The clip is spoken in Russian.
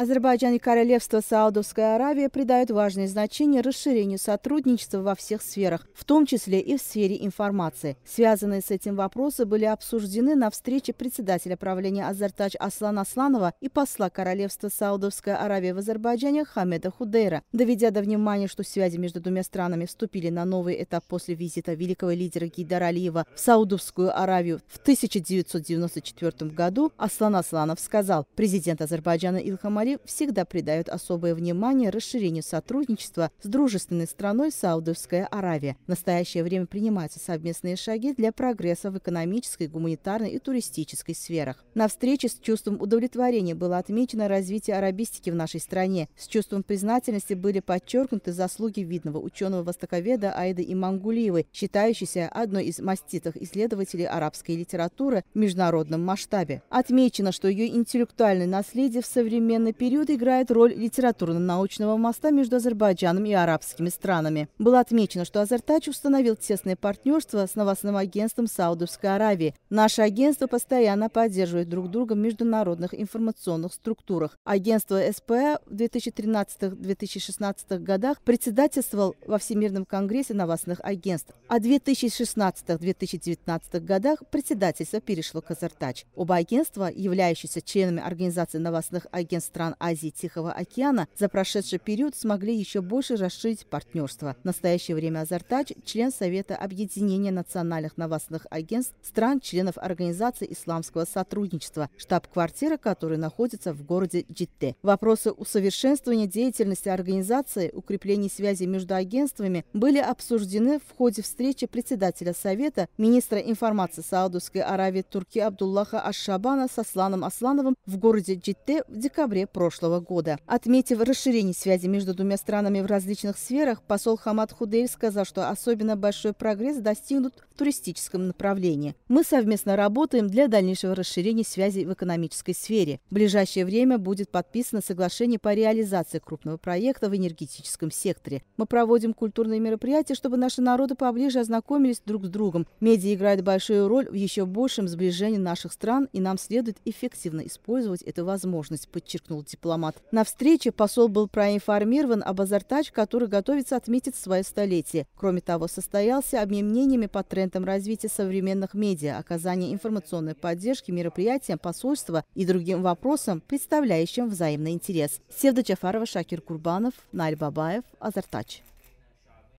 Азербайджан и Королевство Саудовская Аравия придают важное значение расширению сотрудничества во всех сферах, в том числе и в сфере информации. Связанные с этим вопросы были обсуждены на встрече председателя правления Азертач Аслана Асланова и посла Королевства Саудовская Аравия в Азербайджане Хамеда Худейра. Доведя до внимания, что связи между двумя странами вступили на новый этап после визита великого лидера Гейдара Алиева в Саудовскую Аравию в 1994 году, Аслан Асланов сказал, президент Азербайджана Илхам Сомали всегда придают особое внимание расширению сотрудничества с дружественной страной Саудовская Аравия. В настоящее время принимаются совместные шаги для прогресса в экономической, гуманитарной и туристической сферах. На встрече с чувством удовлетворения было отмечено развитие арабистики в нашей стране. С чувством признательности были подчеркнуты заслуги видного ученого-востоковеда Аида Имангулиевой, считающейся одной из маститых исследователей арабской литературы в международном масштабе. Отмечено, что ее интеллектуальное наследие в современной период играет роль литературно-научного моста между Азербайджаном и арабскими странами. Было отмечено, что Азертач установил тесное партнерство с новостным агентством Саудовской Аравии. Наше агентство постоянно поддерживает друг друга в международных информационных структурах. Агентство СПА в 2013-2016 годах председательствовал во Всемирном конгрессе новостных агентств, а в 2016-2019 годах председательство перешло к Азертач. Оба агентства, являющиеся членами Организации новостных агентств стран стран Азии и Тихого океана за прошедший период смогли еще больше расширить партнерство. В настоящее время Азартач – член Совета Объединения национальных новостных агентств стран, членов Организации исламского сотрудничества, штаб-квартира которой находится в городе Джитте. Вопросы усовершенствования деятельности организации, укрепления связи между агентствами были обсуждены в ходе встречи председателя Совета, министра информации Саудовской Аравии Турки Абдуллаха Ашшабана со Асланом Аслановым в городе Джитте в декабре прошлого года. Отметив расширение связи между двумя странами в различных сферах, посол Хамад Худель сказал, что особенно большой прогресс достигнут в туристическом направлении. Мы совместно работаем для дальнейшего расширения связей в экономической сфере. В ближайшее время будет подписано соглашение по реализации крупного проекта в энергетическом секторе. Мы проводим культурные мероприятия, чтобы наши народы поближе ознакомились друг с другом. Медиа играет большую роль в еще большем сближении наших стран, и нам следует эффективно использовать эту возможность, подчеркнул подчеркнул дипломат. На встрече посол был проинформирован об азартач, который готовится отметить свое столетие. Кроме того, состоялся обмен мнениями по трендам развития современных медиа, оказания информационной поддержки мероприятиям посольства и другим вопросам, представляющим взаимный интерес. Севда Джафарова, Шакир Курбанов, Наль Бабаев, Азартач.